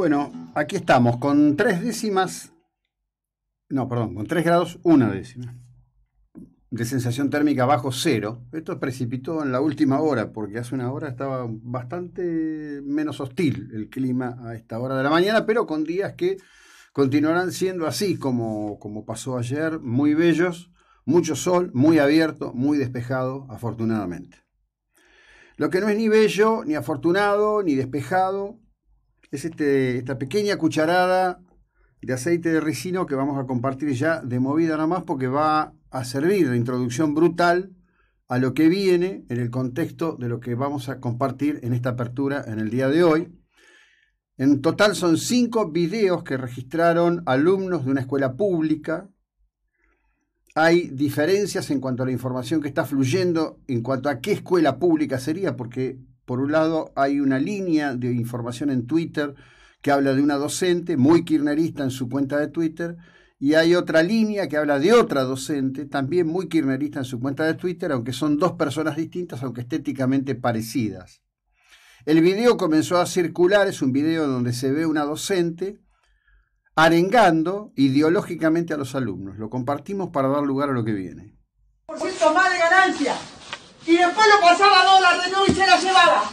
Bueno, aquí estamos, con tres décimas, no, perdón, con tres grados, una décima. De sensación térmica bajo cero. Esto precipitó en la última hora, porque hace una hora estaba bastante menos hostil el clima a esta hora de la mañana, pero con días que continuarán siendo así, como, como pasó ayer, muy bellos, mucho sol, muy abierto, muy despejado, afortunadamente. Lo que no es ni bello, ni afortunado, ni despejado, es este, esta pequeña cucharada de aceite de ricino que vamos a compartir ya de movida nada más porque va a servir de introducción brutal a lo que viene en el contexto de lo que vamos a compartir en esta apertura en el día de hoy. En total son cinco videos que registraron alumnos de una escuela pública. Hay diferencias en cuanto a la información que está fluyendo, en cuanto a qué escuela pública sería, porque por un lado, hay una línea de información en Twitter que habla de una docente, muy kirnerista en su cuenta de Twitter, y hay otra línea que habla de otra docente, también muy kirnerista en su cuenta de Twitter, aunque son dos personas distintas, aunque estéticamente parecidas. El video comenzó a circular, es un video donde se ve una docente arengando ideológicamente a los alumnos. Lo compartimos para dar lugar a lo que viene. Por más de ganancia y después lo pasaba a dólar de nuevo y se la llevaba.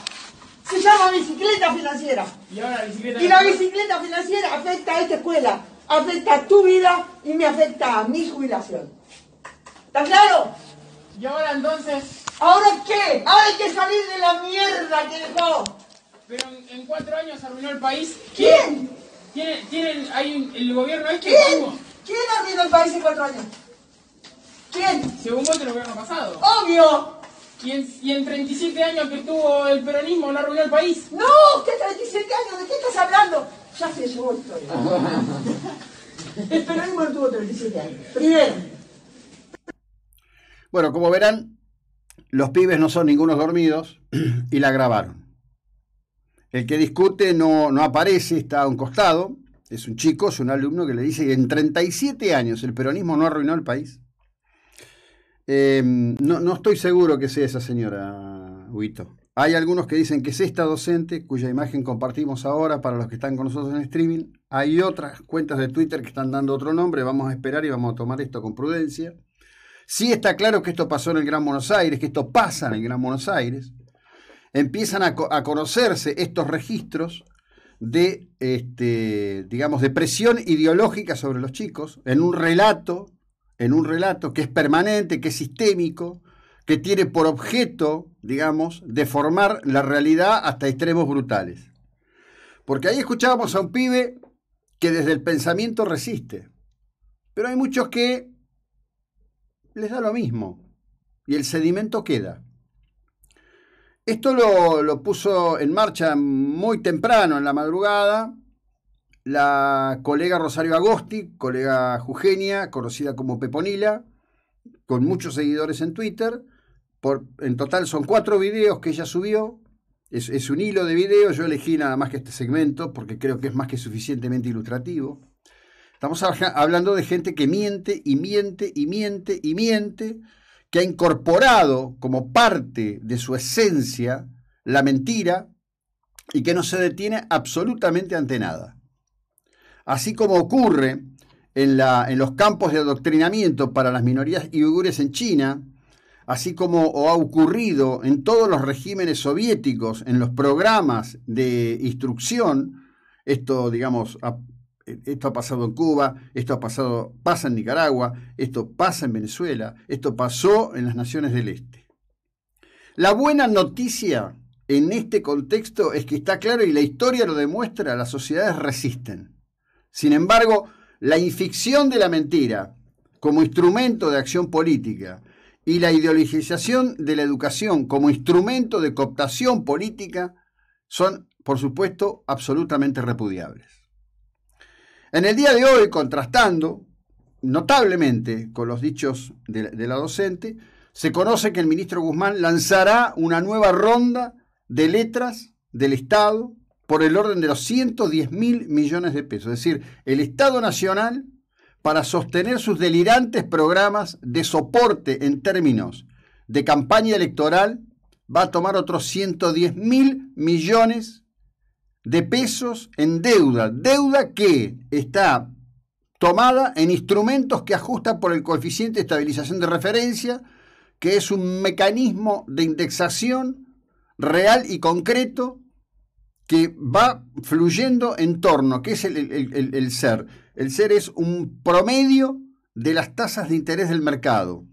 Se llama bicicleta financiera. Y, ahora la, bicicleta y la bicicleta financiera afecta a esta escuela, afecta a tu vida y me afecta a mi jubilación. ¿Está claro? Y ahora entonces... ¿Ahora qué? Ahora hay que salir de la mierda que dejó. Pero en, cuatro años arruinó el país. ¿Quién? Tiene tienen, hay el gobierno este? ¿Quién? ha ¿Quién arruinó el país en cuatro años? ¿Quién? Según vos, el gobierno pasado. ¡Obvio! Y, en 37 años que tuvo el peronismo no arruinó el país. ¡No! ¿Qué 37 años? ¿De qué estás hablando? Ya se llevó el historia. el peronismo no tuvo 37 años. Primero. Bueno, como verán, los pibes no son ningunos dormidos y la grabaron. El que discute no, no aparece, está a un costado. Es un chico, es un alumno que le dice, en 37 años el peronismo no arruinó el país. Em, no, no, estoy seguro que sea esa señora, Huito. Hay algunos que dicen que es esta docente, cuya imagen compartimos ahora para los que están con nosotros en streaming. Hay otras cuentas de Twitter que están dando otro nombre. Vamos a esperar y vamos a tomar esto con prudencia. Sí está claro que esto pasó en el Gran Buenos Aires, que esto pasa en el Gran Buenos Aires. Empiezan a, conocerse estos registros de, este, digamos, de presión ideológica sobre los chicos, en un relato en un relato que es permanente, que es sistémico, que tiene por objeto, digamos, deformar la realidad hasta extremos brutales. Porque ahí escuchábamos a un pibe que desde el pensamiento resiste, pero hay muchos que les da lo mismo y el sedimento queda. Esto lo, lo puso en marcha muy temprano en la madrugada la colega Rosario Agosti, colega Jugenia, conocida como Peponila, con muchos seguidores en Twitter. Por, en total son cuatro videos que ella subió. Es, es un hilo de videos. Yo elegí nada más que este segmento porque creo que es más que suficientemente ilustrativo. Estamos hablando de gente que miente y miente y miente y miente, que ha incorporado como parte de su esencia la mentira y que no se detiene absolutamente ante nada así como ocurre en, los campos de adoctrinamiento para las minorías uigures en China, así como ha ocurrido en todos los regímenes soviéticos, en los programas de instrucción, esto, digamos, ha, esto ha pasado en Cuba, esto ha pasado, pasa en Nicaragua, esto pasa en Venezuela, esto pasó en las naciones del Este. La buena noticia en este contexto es que está claro y la historia lo demuestra, las sociedades resisten. Sin embargo, la inficción de la mentira como instrumento de acción política y la ideologización de la educación como instrumento de cooptación política son, por supuesto, absolutamente repudiables. En el día de hoy, contrastando notablemente con los dichos de la docente, se conoce que el ministro Guzmán lanzará una nueva ronda de letras del Estado por el orden de los 110 mil millones de pesos. Es decir, el Estado Nacional, para sostener sus delirantes programas de soporte en términos de campaña electoral, va a tomar otros 110 mil millones de pesos en deuda. Deuda que está tomada en instrumentos que ajustan por el coeficiente de estabilización de referencia, que es un mecanismo de indexación real y concreto que va fluyendo en torno, que es el, ser. El ser es un promedio de las tasas de interés del mercado.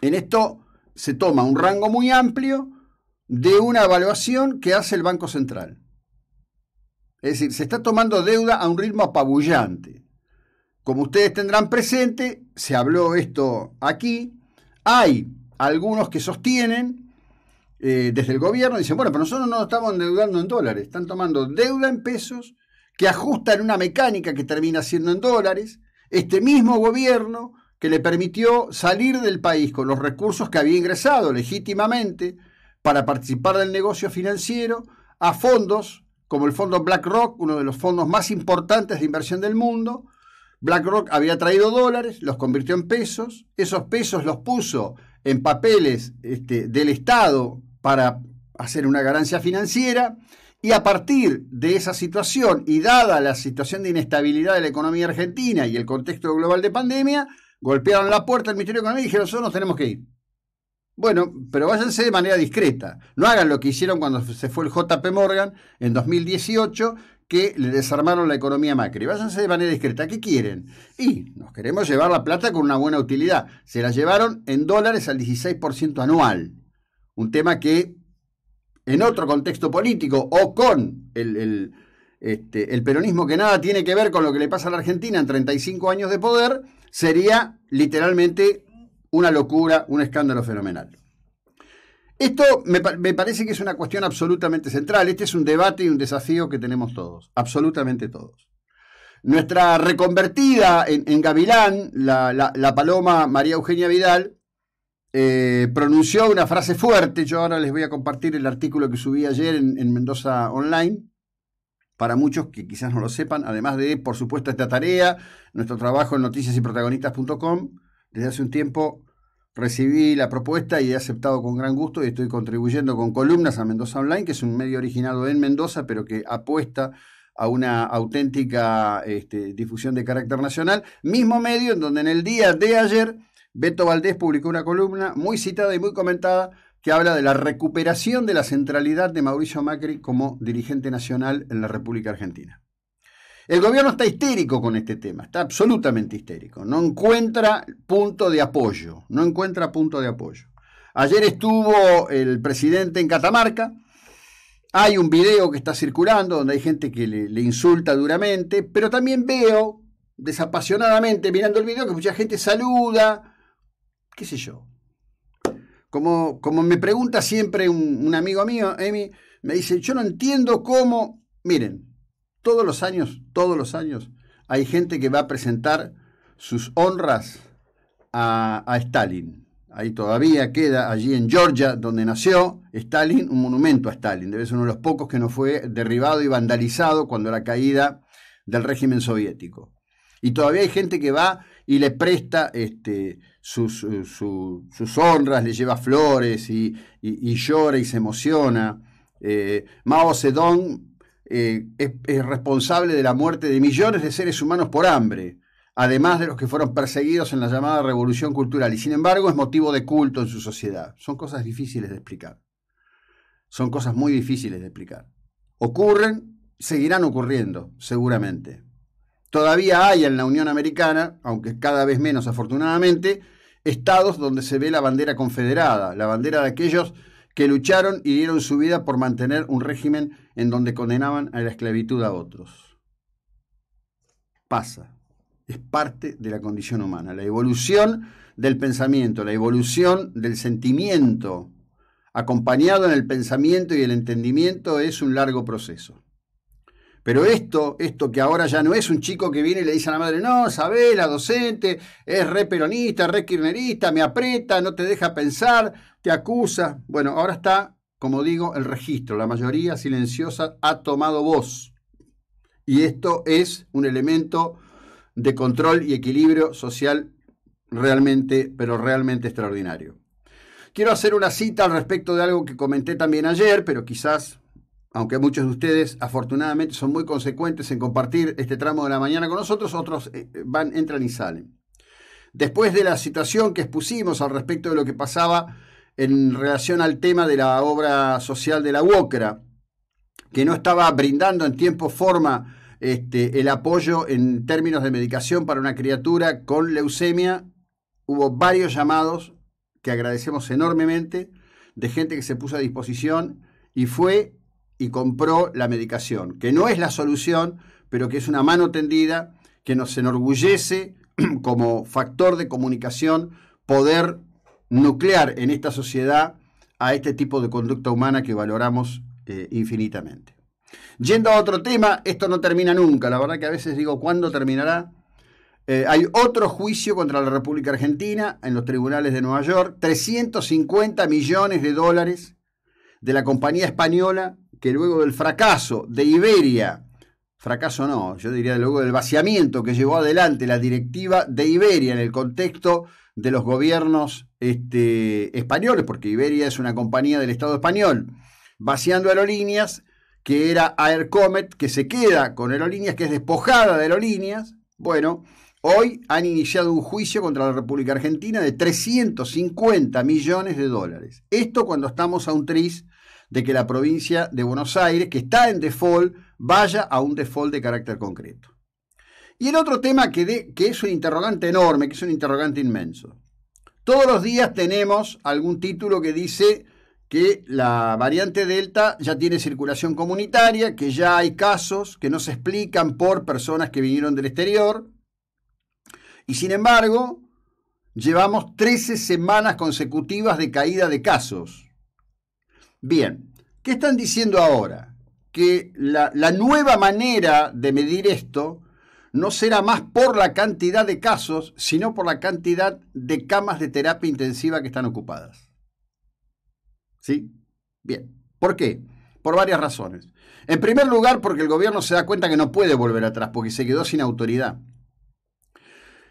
En esto se toma un rango muy amplio de una evaluación que hace el Banco Central. Es decir, se está tomando deuda a un ritmo apabullante. Como ustedes tendrán presente, se habló esto aquí, hay algunos que sostienen eh, desde el gobierno dicen, bueno, pero nosotros no estamos endeudando en dólares, están tomando deuda en pesos que ajustan una mecánica que termina siendo en dólares. Este mismo gobierno que le permitió salir del país con los recursos que había ingresado legítimamente para participar del negocio financiero a fondos como el fondo BlackRock, uno de los fondos más importantes de inversión del mundo. BlackRock había traído dólares, los convirtió en pesos, esos pesos los puso en papeles este, del Estado para hacer una ganancia financiera. Y a partir de esa situación y dada la situación de inestabilidad de la economía argentina y el contexto global de pandemia, golpearon la puerta del Ministerio de Economía y dijeron, nosotros nos tenemos que ir. Bueno, pero váyanse de manera discreta. No hagan lo que hicieron cuando se fue el JP Morgan en 2018, que le desarmaron la economía Macri. Váyanse de manera discreta. ¿Qué quieren? Y nos queremos llevar la plata con una buena utilidad. Se la llevaron en dólares al 16% anual. Un tema que en otro contexto político o con este, el, peronismo que nada tiene que ver con lo que le pasa a la Argentina en 35 años de poder, sería literalmente una locura, un escándalo fenomenal. Esto me, parece que es una cuestión absolutamente central. Este es un debate y un desafío que tenemos todos, absolutamente todos. Nuestra reconvertida en, Gavilán, la, la paloma María Eugenia Vidal, eh, pronunció una frase fuerte. Yo ahora les voy a compartir el artículo que subí ayer en, Mendoza Online. Para muchos que quizás no lo sepan, además de, por supuesto, esta tarea, nuestro trabajo en noticias y desde hace un tiempo recibí la propuesta y he aceptado con gran gusto y estoy contribuyendo con columnas a Mendoza Online, que es un medio originado en Mendoza, pero que apuesta a una auténtica este, difusión de carácter nacional. Mismo medio en donde en el día de ayer Beto Valdés publicó una columna muy citada y muy comentada que habla de la recuperación de la centralidad de Mauricio Macri como dirigente nacional en la República Argentina. El gobierno está histérico con este tema, está absolutamente histérico, no encuentra punto de apoyo, no encuentra punto de apoyo. Ayer estuvo el presidente en Catamarca, hay un video que está circulando donde hay gente que le, insulta duramente, pero también veo desapasionadamente mirando el video que mucha gente saluda, qué sé yo. Como, como me pregunta siempre un, amigo mío, Emi, me dice, yo no entiendo cómo, miren, todos los años, todos los años, hay gente que va a presentar sus honras a, a Stalin. Ahí todavía queda, allí en Georgia, donde nació Stalin, un monumento a Stalin. Debe ser uno de los pocos que no fue derribado y vandalizado cuando la caída del régimen soviético. Y todavía hay gente que va y le presta este, eh, sus, honras, le lleva flores y, llora y se emociona. Eh, Mao Zedong eh, es, responsable de la muerte de millones de seres humanos por hambre, además de los que fueron perseguidos en la llamada revolución cultural, y sin embargo es motivo de culto en su sociedad. Son cosas difíciles de explicar. Son cosas muy difíciles de explicar. Ocurren, seguirán ocurriendo, seguramente. Todavía hay en la Unión Americana, aunque cada vez menos afortunadamente, estados donde se ve la bandera confederada, la bandera de aquellos que lucharon y dieron su vida por mantener un régimen en donde condenaban a la esclavitud a otros. Pasa, es parte de la condición humana, la evolución del pensamiento, la evolución del sentimiento, acompañado en el pensamiento y el entendimiento, es un largo proceso. Pero esto, esto que ahora ya no es un chico que viene y le dice a la madre, no, sabe, la docente es re peronista, re kirnerista, me aprieta, no te deja pensar, te acusa. Bueno, ahora está, como digo, el registro. La mayoría silenciosa ha tomado voz. Y esto es un elemento de control y equilibrio social realmente, pero realmente extraordinario. Quiero hacer una cita al respecto de algo que comenté también ayer, pero quizás aunque muchos de ustedes afortunadamente son muy consecuentes en compartir este tramo de la mañana con nosotros, otros eh, van, entran y salen. Después de la situación que expusimos al respecto de lo que pasaba en relación al tema de la obra social de la UOCRA, que no estaba brindando en tiempo forma este, el apoyo en términos de medicación para una criatura con leucemia, hubo varios llamados que agradecemos enormemente de gente que se puso a disposición y fue y compró la medicación, que no es la solución, pero que es una mano tendida que nos enorgullece como factor de comunicación poder nuclear en esta sociedad a este tipo de conducta humana que valoramos eh, infinitamente. Yendo a otro tema, esto no termina nunca, la verdad que a veces digo, ¿cuándo terminará? Eh, hay otro juicio contra la República Argentina en los tribunales de Nueva York, 350 millones de dólares de la compañía española que luego del fracaso de Iberia, fracaso no, yo diría luego del vaciamiento que llevó adelante la directiva de Iberia en el contexto de los gobiernos este, españoles, porque Iberia es una compañía del Estado español, vaciando aerolíneas, que era Air Comet, que se queda con aerolíneas, que es despojada de aerolíneas. Bueno, hoy han iniciado un juicio contra la República Argentina de 350 millones de dólares. Esto cuando estamos a un tris de que la provincia de Buenos Aires, que está en default, vaya a un default de carácter concreto. Y el otro tema que, que es un interrogante enorme, que es un interrogante inmenso. Todos los días tenemos algún título que dice que la variante Delta ya tiene circulación comunitaria, que ya hay casos que no se explican por personas que vinieron del exterior. Y sin embargo, llevamos 13 semanas consecutivas de caída de casos. Bien, ¿qué están diciendo ahora? Que la, nueva manera de medir esto no será más por la cantidad de casos, sino por la cantidad de camas de terapia intensiva que están ocupadas. ¿Sí? Bien. ¿Por qué? Por varias razones. En primer lugar, porque el gobierno se da cuenta que no puede volver atrás, porque se quedó sin autoridad.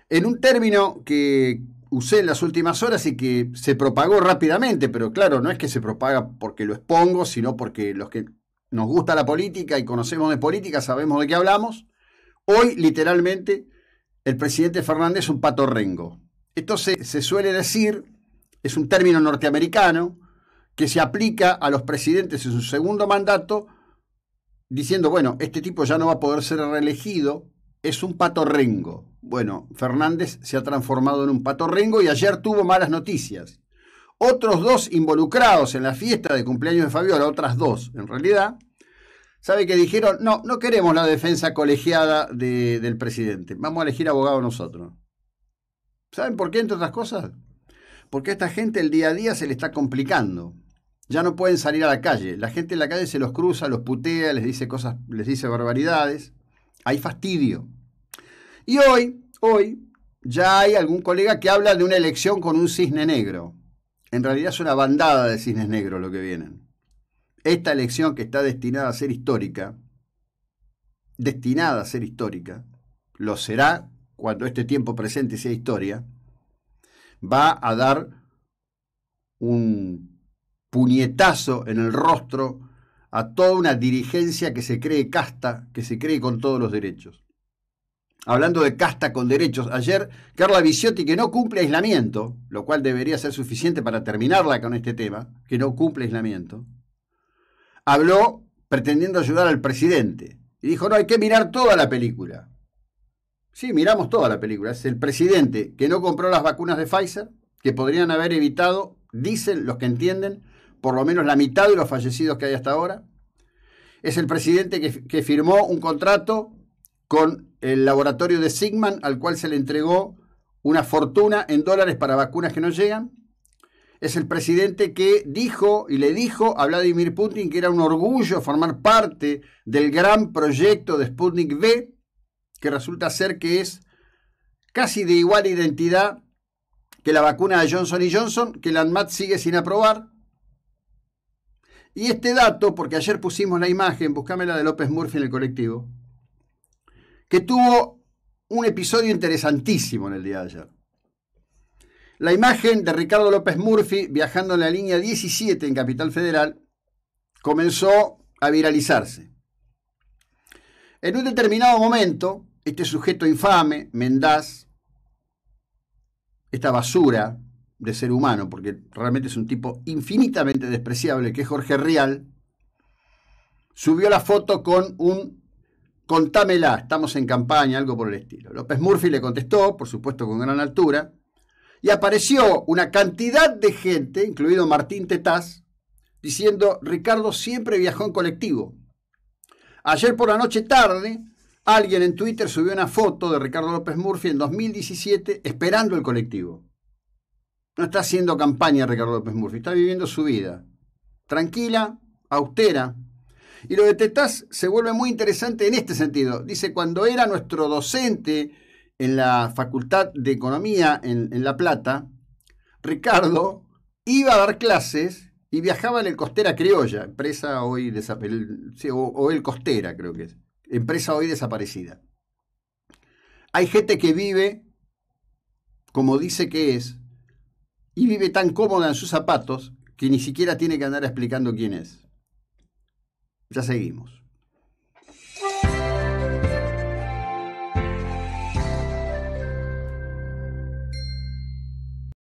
En un término que, usé en las últimas horas y que se propagó rápidamente, pero claro, no es que se propaga porque lo expongo, sino porque los que nos gusta la política y conocemos de política sabemos de qué hablamos. Hoy, literalmente, el presidente Fernández es un pato rengo. Esto se, se suele decir, es un término norteamericano, que se aplica a los presidentes en su segundo mandato, diciendo, bueno, este tipo ya no va a poder ser reelegido, es un patorrengo. Bueno, Fernández se ha transformado en un patorrengo y ayer tuvo malas noticias. Otros dos involucrados en la fiesta de cumpleaños de Fabiola, otras dos en realidad, sabe que dijeron, no, no queremos la defensa colegiada del presidente, vamos a elegir abogado nosotros. ¿Saben por qué, entre otras cosas? Porque a esta gente el día a día se le está complicando. Ya no pueden salir a la calle. La gente en la calle se los cruza, los putea, les dice cosas, les dice barbaridades hay fastidio. Y hoy, hoy, ya hay algún colega que habla de una elección con un cisne negro. En realidad es una bandada de cisnes negros lo que vienen. Esta elección que está destinada a ser histórica, destinada a ser histórica, lo será cuando este tiempo presente sea historia, va a dar un puñetazo en el rostro a toda una dirigencia que se cree casta, que se cree con todos los derechos. Hablando de casta con derechos, ayer Carla Viciotti, que no cumple aislamiento, lo cual debería ser suficiente para terminarla con este tema, que no cumple aislamiento, habló pretendiendo ayudar al presidente. Y dijo, no, hay que mirar toda la película. Sí, miramos toda la película. Es el presidente que no compró las vacunas de Pfizer, que podrían haber evitado, dicen los que entienden, por lo menos la mitad de los fallecidos que hay hasta ahora. Es el presidente que, firmó un contrato con el laboratorio de Sigman, al cual se le entregó una fortuna en dólares para vacunas que no llegan. Es el presidente que dijo y le dijo a Vladimir Putin que era un orgullo formar parte del gran proyecto de Sputnik V, que resulta ser que es casi de igual identidad que la vacuna de Johnson Johnson, que la ANMAT sigue sin aprobar, y este dato, porque ayer pusimos la imagen, la de López Murphy en el colectivo, que tuvo un episodio interesantísimo en el día de ayer. La imagen de Ricardo López Murphy viajando en la línea 17 en Capital Federal comenzó a viralizarse. En un determinado momento, este sujeto infame, Mendaz, esta basura, de ser humano, porque realmente es un tipo infinitamente despreciable, que es Jorge Rial, subió la foto con un contámela, estamos en campaña, algo por el estilo. López Murphy le contestó, por supuesto con gran altura, y apareció una cantidad de gente, incluido Martín Tetaz, diciendo, Ricardo siempre viajó en colectivo. Ayer por la noche tarde, alguien en Twitter subió una foto de Ricardo López Murphy en 2017 esperando el colectivo. No está haciendo campaña Ricardo López Murphy, está viviendo su vida. Tranquila, austera. Y lo de Tetaz se vuelve muy interesante en este sentido. Dice, cuando era nuestro docente en la Facultad de Economía en, La Plata, Ricardo iba a dar clases y viajaba en el Costera Criolla, empresa hoy o, el Costera creo que es, empresa hoy desaparecida. Hay gente que vive como dice que es, y vive tan cómoda en sus zapatos que ni siquiera tiene que andar explicando quién es. Ya seguimos.